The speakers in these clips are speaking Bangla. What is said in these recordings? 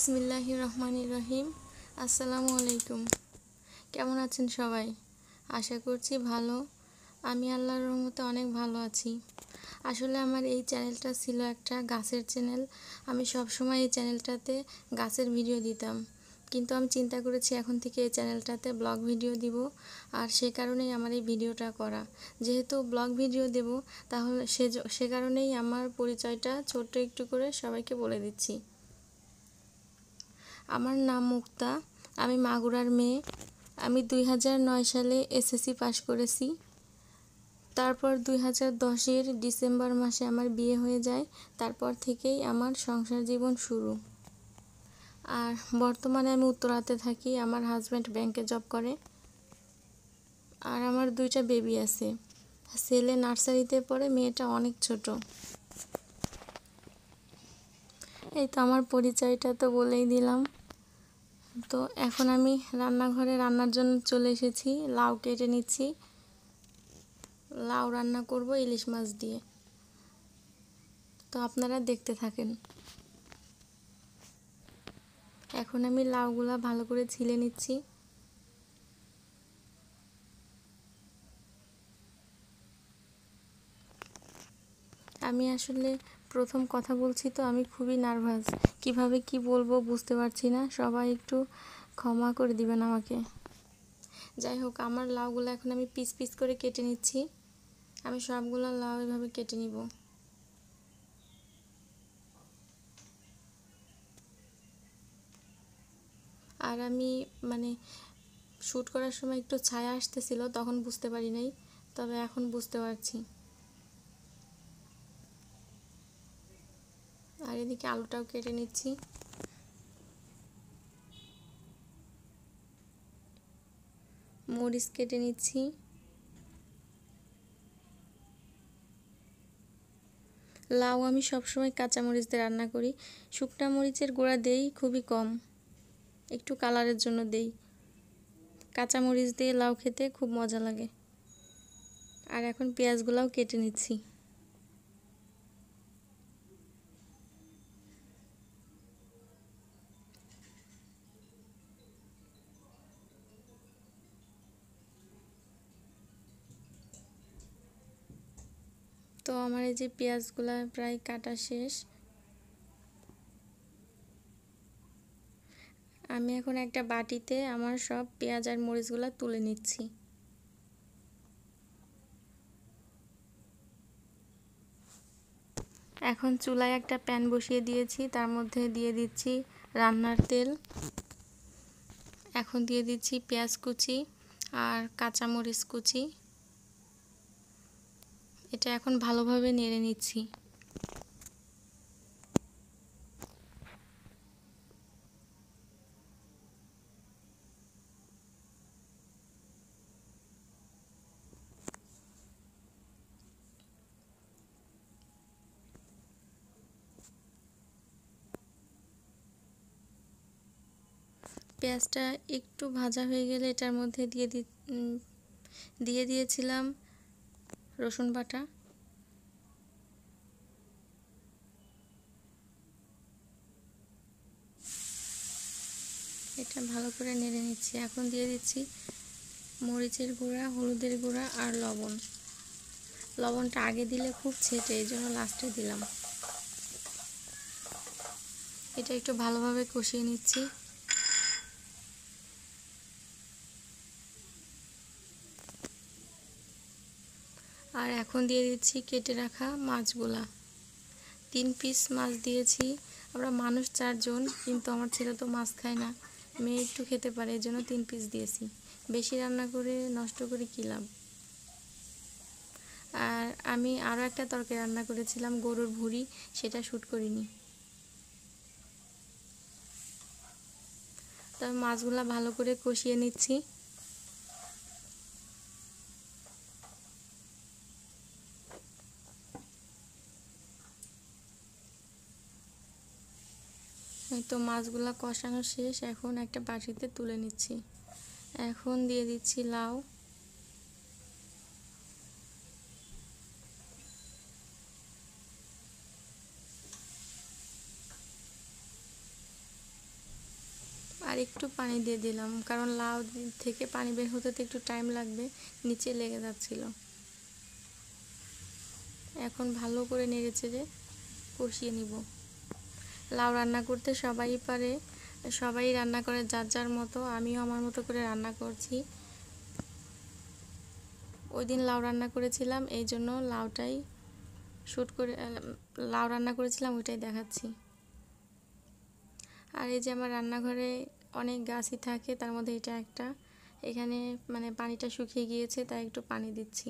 বিসমিল্লাহ রহমান রহিম আসসালামু আলাইকুম কেমন আছেন সবাই আশা করছি ভালো আমি আল্লাহর রহমতে অনেক ভালো আছি আসলে আমার এই চ্যানেলটা ছিল একটা গাছের চ্যানেল আমি সবসময় এই চ্যানেলটাতে গাছের ভিডিও দিতাম কিন্তু আমি চিন্তা করেছি এখন থেকে এই চ্যানেলটাতে ব্লগ ভিডিও দিব আর সে কারণেই আমার এই ভিডিওটা করা যেহেতু ব্লগ ভিডিও দেব তাহলে সে সে কারণেই আমার পরিচয়টা ছোট্ট একটু করে সবাইকে বলে দিচ্ছি আমার নাম মুক্তা আমি মাগুরার মেয়ে আমি দুই সালে এসএসসি পাশ করেছি তারপর দুই হাজার দশের ডিসেম্বর মাসে আমার বিয়ে হয়ে যায় তারপর থেকেই আমার সংসার জীবন শুরু আর বর্তমানে আমি উত্তরাতে থাকি আমার হাজব্যান্ড ব্যাংকে জব করে আর আমার দুইটা বেবি আছে ছেলে নার্সারিতে পড়ে মেয়েটা অনেক ছোট এই তো আমার পরিচয়টা তো বলেই দিলাম তো এখন আমি রান্নাঘরে রান্নার জন্য চলে এসেছি লাউ কেটে নিচ্ছি লাউ রান্না করব ইলিশ মাছ দিয়ে তো আপনারা দেখতে থাকেন এখন আমি লাউগুলা ভালো করে ছিলে নিচ্ছি আমি আসলে প্রথম কথা বলছি তো আমি খুবই নার্ভাস কিভাবে কি বলবো বুঝতে পারছি না সবাই একটু ক্ষমা করে দিবেন আমাকে যাই হোক আমার লাউগুলো এখন আমি পিস পিস করে কেটে নিচ্ছি আমি সবগুলো লাউ এভাবে কেটে নিব আর আমি মানে শ্যুট করার সময় একটু ছায়া আসতেছিল তখন বুঝতে পারি নাই তবে এখন বুঝতে পারছি আর এদিকে আলুটাও কেটে নিচ্ছি মরিচ কেটে নিচ্ছি লাউ আমি সবসময় কাঁচা মরিচ দিয়ে রান্না করি শুকনা মরিচের গোড়া দেই খুবই কম একটু কালারের জন্য দেই কাঁচা মরিচ দিয়ে লাউ খেতে খুব মজা লাগে আর এখন পেঁয়াজগুলাও কেটে নিচ্ছি তো আমার এই যে পেঁয়াজগুলো প্রায় কাটা শেষ আমি এখন একটা বাটিতে আমার সব পেঁয়াজ আর মরিচগুলো তুলে নিচ্ছি এখন চুলায় একটা প্যান বসিয়ে দিয়েছি তার মধ্যে দিয়ে দিচ্ছি রান্নার তেল এখন দিয়ে দিচ্ছি পেঁয়াজ কুচি আর কাঁচামরিচ কুচি এটা এখন ভালোভাবে নেড়ে নিচ্ছি পেঁয়াজটা একটু ভাজা হয়ে গেলে এটার মধ্যে দিয়ে দিয়ে দিয়েছিলাম রসুন বাটা এটা ভালো করে নেড়ে নিচ্ছি এখন দিয়ে দিচ্ছি মরিচের গুঁড়া হলুদের গুঁড়া আর লবণ লবণটা আগে দিলে খুব ছেটে এই জন্য লাস্টে দিলাম এটা একটু ভালোভাবে কষিয়ে নিচ্ছি আর এখন দিয়ে দিচ্ছি কেটে রাখা মাছগুলা তিন পিস মাছ দিয়েছি আমরা মানুষ চারজন কিন্তু আমার ছেলে তো মাছ খায় না মেয়ে একটু খেতে পারে এই জন্য তিন পিস দিয়েছি বেশি রান্না করে নষ্ট করে কী লাভ আর আমি আরও একটা তরকারি রান্না করেছিলাম গরুর ভুড়ি সেটা শ্যুট করিনি তবে মাছগুলা ভালো করে কষিয়ে নিচ্ছি তো মাছগুলো কষানো শেষ এখন একটা বাটিতে তুলে নিচ্ছি এখন দিয়ে দিচ্ছি লাউ আর একটু পানি দিয়ে দিলাম কারণ লাউ থেকে পানি বের হতে তো একটু টাইম লাগবে নিচে লেগে যাচ্ছিল এখন ভালো করে নেড়েচেড়ে কষিয়ে নিব লাউ রান্না করতে সবাই পারে সবাই রান্না করে যার যার মতো আমিও আমার মতো করে রান্না করছি ওই দিন লাউ রান্না করেছিলাম এই জন্য লাউটাই শ্যুট করে লাউ রান্না করেছিলাম ওইটাই দেখাচ্ছি আর এই যে আমার রান্নাঘরে অনেক গাছই থাকে তার মধ্যে এটা একটা এখানে মানে পানিটা শুকিয়ে গিয়েছে তাই একটু পানি দিচ্ছি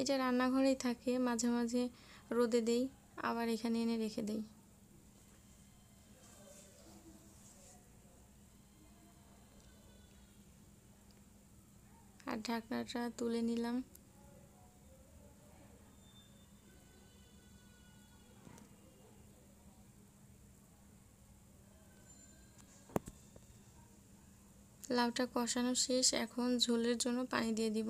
এটা রান্নাঘরেই থাকে মাঝে মাঝে রোদে দেই আবার এখানে এনে রেখে দেই আর ঢাকনাটা তুলে নিলাম লাউটা কষানো শেষ এখন ঝোলের জন্য পানি দিয়ে দিব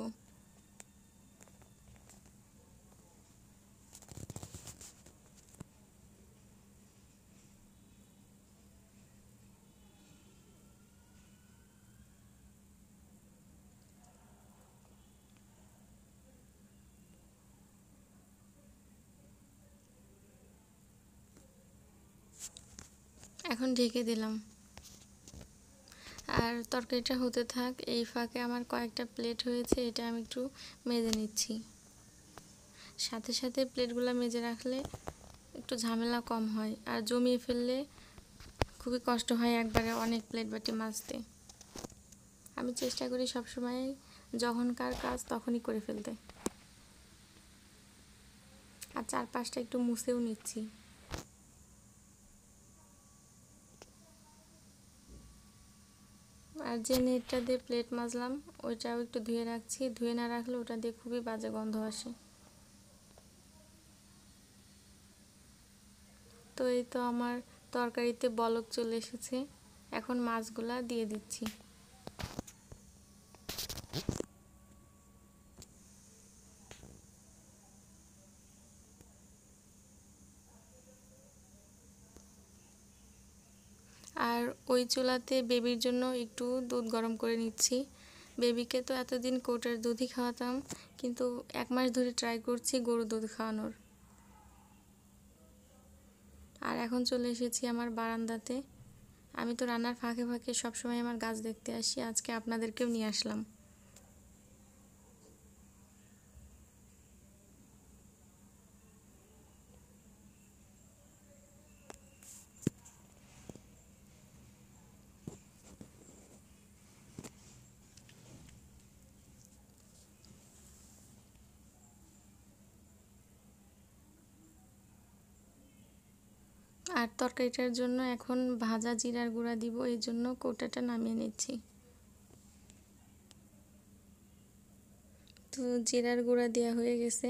এখন ঢেকে দিলাম আর তরকারিটা হতে থাক এই ফাঁকে আমার কয়েকটা প্লেট হয়েছে এটা আমি একটু মেজে নিচ্ছি সাথে সাথে প্লেটগুলো মেজে রাখলে একটু ঝামেলা কম হয় আর জমিয়ে ফেললে খুবই কষ্ট হয় একবারে অনেক প্লেট বাটি মাজতে আমি চেষ্টা করি সবসময় যখনকার কাজ তখনই করে ফেলতে আর চারপাশটা একটু মুছেও নিচ্ছি আর যে নেটটা দিয়ে প্লেট মাজলাম ওইটাও একটু ধুয়ে রাখছি ধুয়ে না রাখলে ওটা দিয়ে খুবই বাজে গন্ধ আসে তো এই তো আমার তরকারিতে বলক চলে এসেছে এখন মাছগুলা দিয়ে দিচ্ছি ওই চুলাতে বেবির জন্য একটু দুধ গরম করে নিচ্ছি বেবিকে তো এতদিন কোটার দুধই খাওয়াতাম কিন্তু এক মাস ধরে ট্রাই করছি গরু দুধ খাওয়ানোর আর এখন চলে এসেছি আমার বারান্দাতে আমি তো রান্নার ফাঁকে ফাঁকে সবসময় আমার গাছ দেখতে আসি আজকে আপনাদেরকেও নিয়ে আসলাম আর তরকারিটার জন্য এখন ভাজা জিরার গুঁড়া দিব এই জন্য কৌটাটা নামিয়ে নিচ্ছি তো জিরার গুঁড়া দেওয়া হয়ে গেছে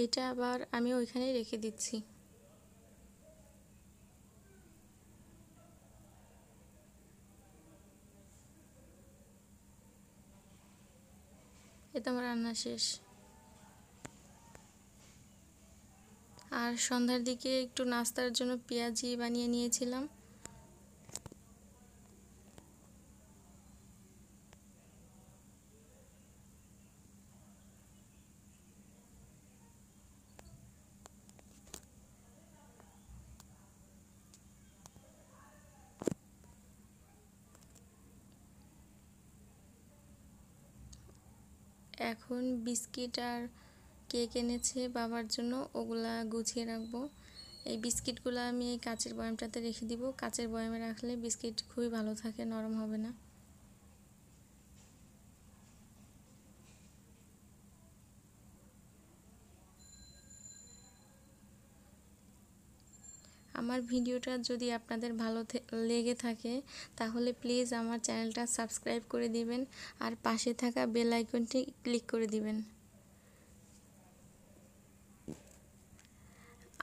এইটা আবার আমি ওইখানেই রেখে দিচ্ছি তো আমার রান্না শেষ আর সন্ধ্যার দিকে একটু নাস্তার জন্য পেঁয়াজি বানিয়ে নিয়েছিলাম এখন বিস্কিট আর কেক এনেছে বাবার জন্য ওগুলা গুছিয়ে রাখবো এই বিস্কিটগুলো আমি এই কাঁচের বয়ামটাতে রেখে দিব কাঁচের বয়ামে রাখলে বিস্কিট খুবই ভালো থাকে নরম হবে না আমার ভিডিওটা যদি আপনাদের ভালো লেগে থাকে তাহলে প্লিজ আমার চ্যানেলটা সাবস্ক্রাইব করে দিবেন আর পাশে থাকা বেল আইকনটি ক্লিক করে দিবেন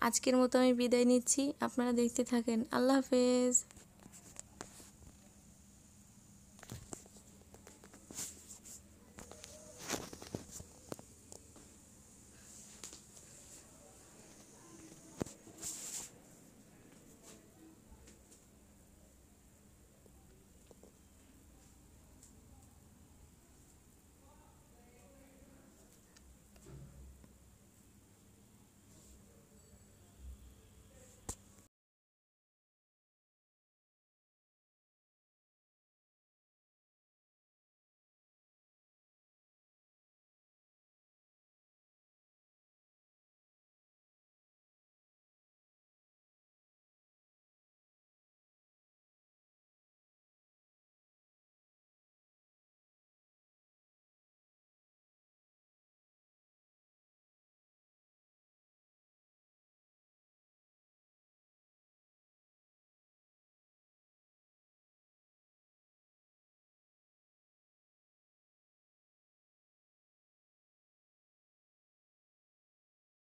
আজকের মতো আমি বিদায় নিচ্ছি আপনারা দেখতে থাকেন আল্লাহ হাফেজ